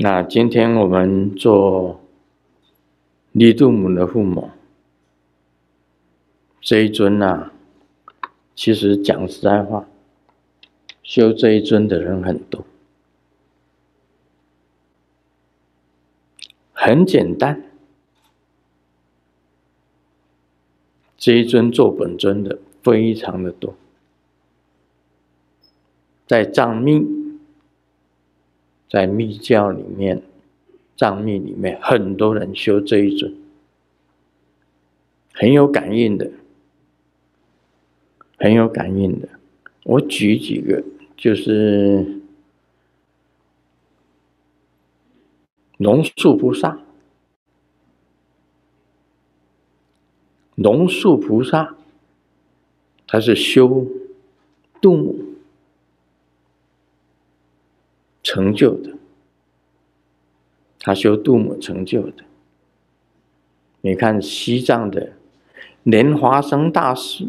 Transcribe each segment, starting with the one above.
那今天我们做李杜母的父母这一尊呢？其实讲实在话，修这一尊的人很多，很简单，这一尊做本尊的非常的多，在藏密。在密教里面，藏密里面，很多人修这一种，很有感应的，很有感应的。我举几个，就是龙树菩萨，龙树菩萨，他是修动。物。成就的，他修杜母成就的。你看西藏的莲华生大师，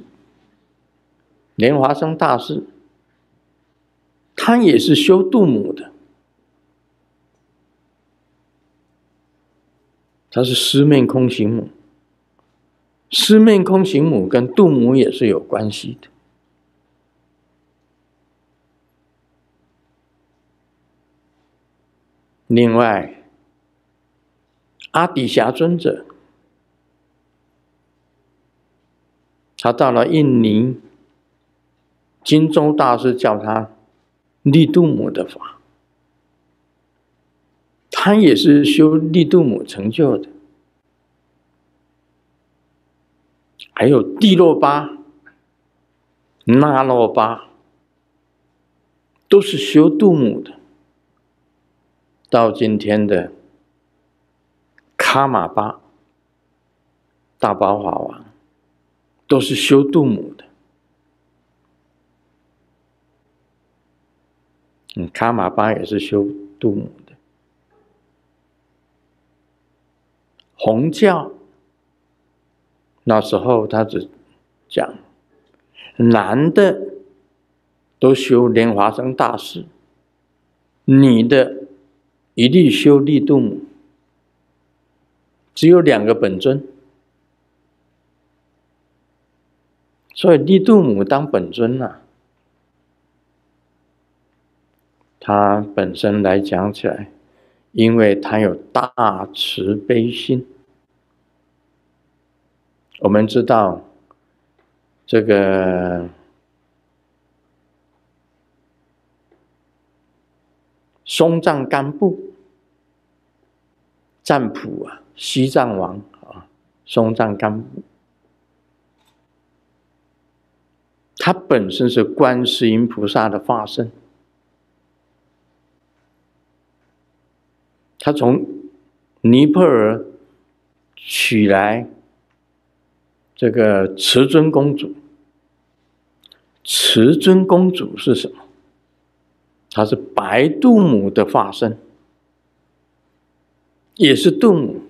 莲华生大师，他也是修杜母的，他是四面空行母，四面空行母跟杜母也是有关系的。另外，阿底峡尊者，他到了印尼，金州大师叫他利杜姆的法，他也是修利杜姆成就的。还有帝洛巴、那洛巴，都是修杜姆的。到今天的卡玛巴大宝法王，都是修杜姆的。嗯，卡玛巴也是修杜姆的。红教那时候，他只讲男的都修莲华生大士，女的。一律修利度母，只有两个本尊，所以利度母当本尊呐。他本身来讲起来，因为他有大慈悲心，我们知道这个。松赞干布，赞普啊，西藏王啊，松赞干布，他本身是观世音菩萨的化身，他从尼泊尔娶来这个慈尊公主，慈尊公主是什么？他是白度母的化身，也是度母。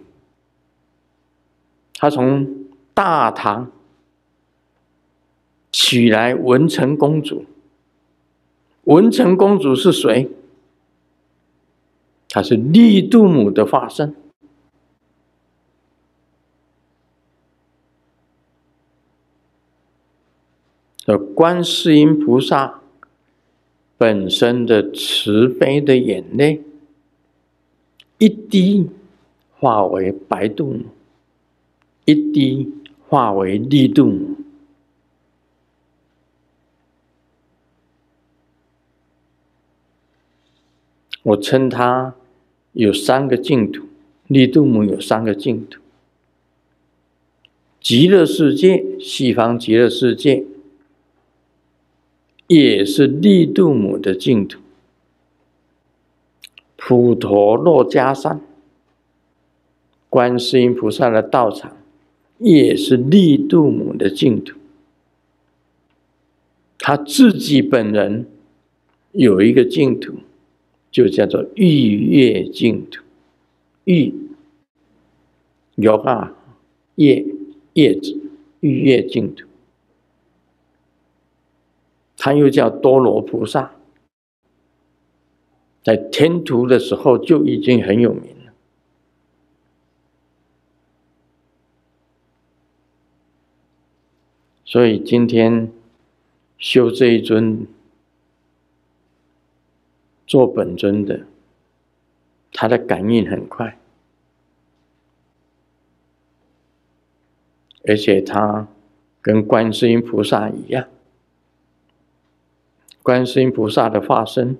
他从大唐娶来文成公主。文成公主是谁？她是绿度母的化身，呃，观世音菩萨。本身的慈悲的眼泪，一滴化为白度母，一滴化为绿度母。我称它有三个净土，绿度母有三个净土：极乐世界、西方极乐世界。也是利度母的净土，普陀洛迦山，观世音菩萨的道场，也是利度母的净土。他自己本人有一个净土，就叫做玉月净土，玉、有啊，叶叶子，玉月净土。他又叫多罗菩萨，在天图的时候就已经很有名了。所以今天修这一尊做本尊的，他的感应很快，而且他跟观世音菩萨一样。观世音菩萨的化身，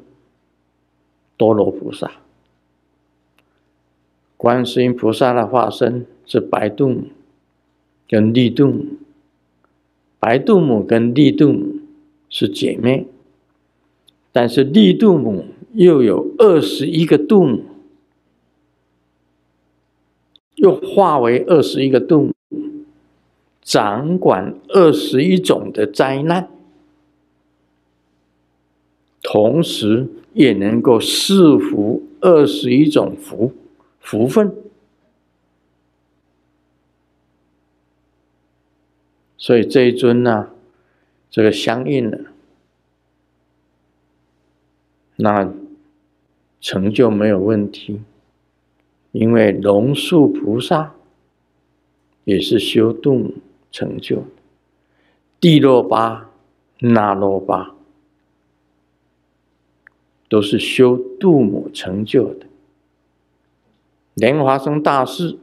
多罗菩萨。观世音菩萨的化身是白度母跟绿母，白度母跟绿母是姐妹，但是绿度母又有二十一个度。又化为二十一个度，掌管二十一种的灾难。同时也能够四福二十一种福福分，所以这一尊呢，这个相应的那成就没有问题，因为龙树菩萨也是修动成就，地罗巴那罗巴。都是修杜母成就的，莲华生大士、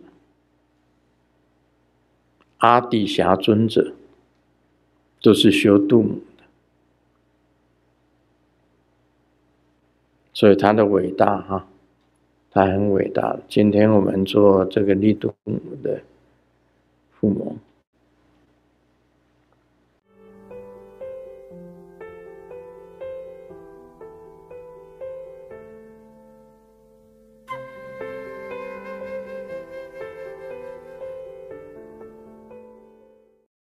阿地峡尊者，都是修杜母的，所以他的伟大哈，他很伟大。今天我们做这个力度的父母。